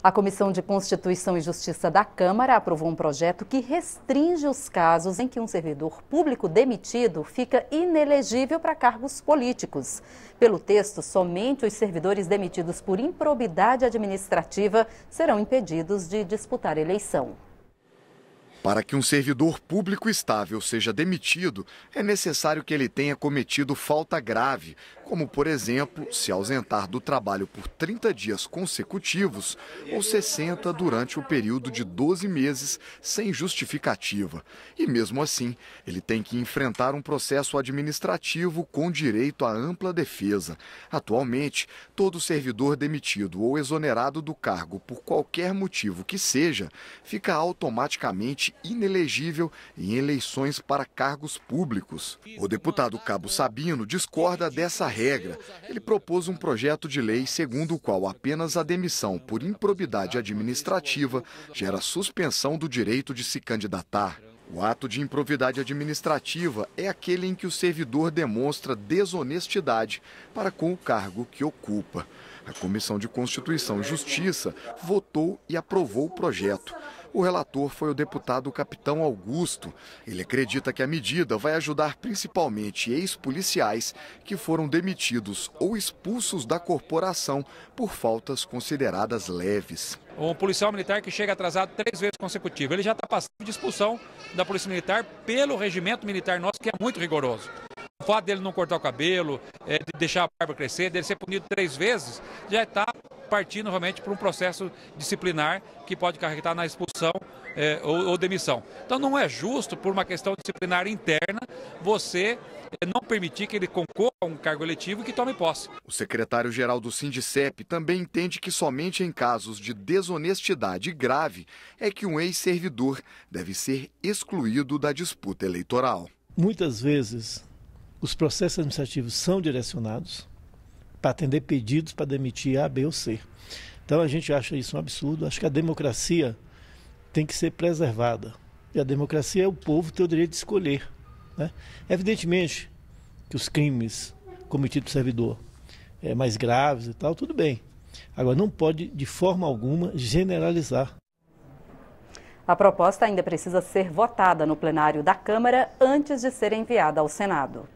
A Comissão de Constituição e Justiça da Câmara aprovou um projeto que restringe os casos em que um servidor público demitido fica inelegível para cargos políticos. Pelo texto, somente os servidores demitidos por improbidade administrativa serão impedidos de disputar eleição. Para que um servidor público estável seja demitido, é necessário que ele tenha cometido falta grave, como, por exemplo, se ausentar do trabalho por 30 dias consecutivos ou 60 durante o período de 12 meses sem justificativa. E mesmo assim, ele tem que enfrentar um processo administrativo com direito à ampla defesa. Atualmente, todo servidor demitido ou exonerado do cargo por qualquer motivo que seja fica automaticamente inelegível em eleições para cargos públicos. O deputado Cabo Sabino discorda dessa regra. Ele propôs um projeto de lei segundo o qual apenas a demissão por improbidade administrativa gera suspensão do direito de se candidatar. O ato de improvidade administrativa é aquele em que o servidor demonstra desonestidade para com o cargo que ocupa. A Comissão de Constituição e Justiça votou e aprovou o projeto. O relator foi o deputado Capitão Augusto. Ele acredita que a medida vai ajudar principalmente ex-policiais que foram demitidos ou expulsos da corporação por faltas consideradas leves. Um policial militar que chega atrasado três vezes consecutivas, ele já está passando de expulsão da Polícia Militar pelo regimento militar nosso, que é muito rigoroso. O fato dele não cortar o cabelo, é, de deixar a barba crescer, dele ser punido três vezes, já está partindo realmente para um processo disciplinar que pode carregar na expulsão é, ou, ou, demissão. Então não é justo, por uma questão disciplinar interna, você é, não permitir que ele concorra a um cargo eletivo e que tome posse. O secretário-geral do Sindicep também entende que somente em casos de desonestidade grave é que um ex-servidor deve ser excluído da disputa eleitoral. Muitas vezes os processos administrativos são direcionados para atender pedidos para demitir A, B ou C. Então a gente acha isso um absurdo. Acho que a democracia tem que ser preservada. E a democracia é o povo ter o direito de escolher. Né? Evidentemente que os crimes cometidos pelo servidor é, mais graves e tal, tudo bem. Agora, não pode, de forma alguma, generalizar. A proposta ainda precisa ser votada no plenário da Câmara antes de ser enviada ao Senado.